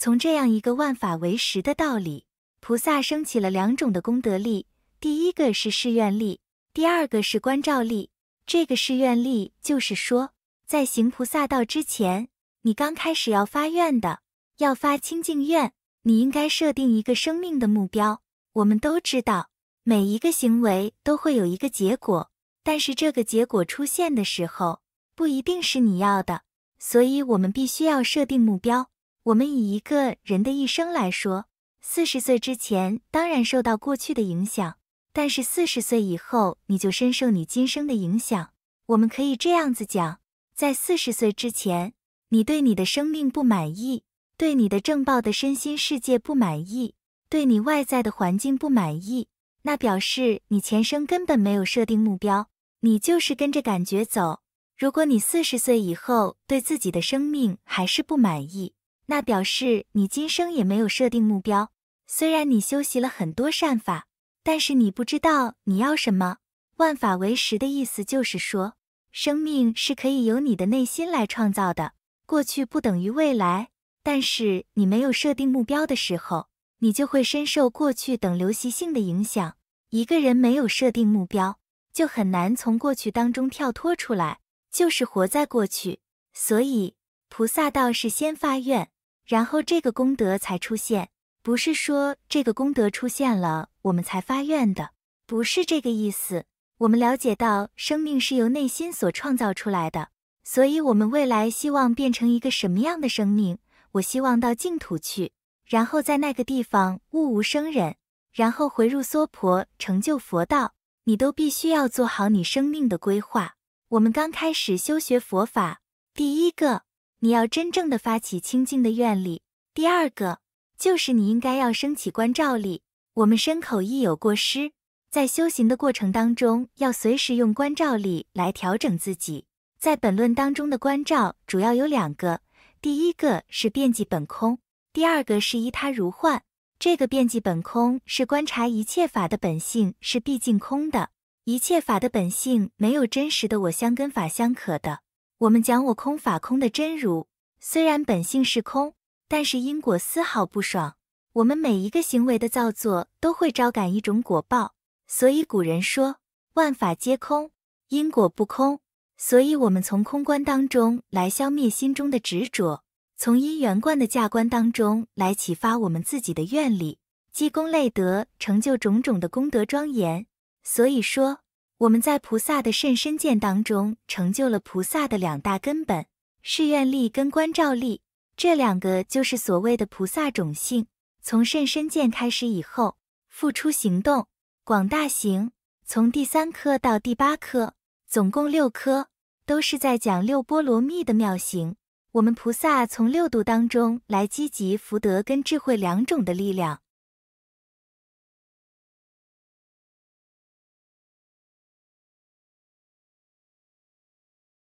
从这样一个万法为实的道理，菩萨升起了两种的功德力，第一个是誓愿力，第二个是观照力。这个誓愿力就是说，在行菩萨道之前，你刚开始要发愿的，要发清净愿，你应该设定一个生命的目标。我们都知道，每一个行为都会有一个结果，但是这个结果出现的时候，不一定是你要的，所以我们必须要设定目标。我们以一个人的一生来说，四十岁之前当然受到过去的影响，但是四十岁以后，你就深受你今生的影响。我们可以这样子讲，在四十岁之前，你对你的生命不满意，对你的正报的身心世界不满意，对你外在的环境不满意，那表示你前生根本没有设定目标，你就是跟着感觉走。如果你四十岁以后对自己的生命还是不满意，那表示你今生也没有设定目标，虽然你修习了很多善法，但是你不知道你要什么。万法唯识的意思就是说，生命是可以由你的内心来创造的。过去不等于未来，但是你没有设定目标的时候，你就会深受过去等流习性的影响。一个人没有设定目标，就很难从过去当中跳脱出来，就是活在过去。所以，菩萨道是先发愿。然后这个功德才出现，不是说这个功德出现了我们才发愿的，不是这个意思。我们了解到生命是由内心所创造出来的，所以我们未来希望变成一个什么样的生命？我希望到净土去，然后在那个地方悟无生忍，然后回入娑婆成就佛道。你都必须要做好你生命的规划。我们刚开始修学佛法，第一个。你要真正的发起清净的愿力。第二个就是你应该要升起观照力。我们身口意有过失，在修行的过程当中，要随时用观照力来调整自己。在本论当中的观照主要有两个，第一个是遍计本空，第二个是依他如幻。这个遍计本空是观察一切法的本性是毕竟空的，一切法的本性没有真实的我相、根法相可的。我们讲我空法空的真如，虽然本性是空，但是因果丝毫不爽。我们每一个行为的造作都会招感一种果报，所以古人说万法皆空，因果不空。所以，我们从空观当中来消灭心中的执着，从因缘观的架观当中来启发我们自己的愿力，积功累德，成就种种的功德庄严。所以说。我们在菩萨的甚深见当中成就了菩萨的两大根本：誓愿力跟观照力。这两个就是所谓的菩萨种性。从甚深见开始以后，付出行动，广大行。从第三颗到第八颗，总共六颗，都是在讲六波罗蜜的妙行。我们菩萨从六度当中来积极福德跟智慧两种的力量。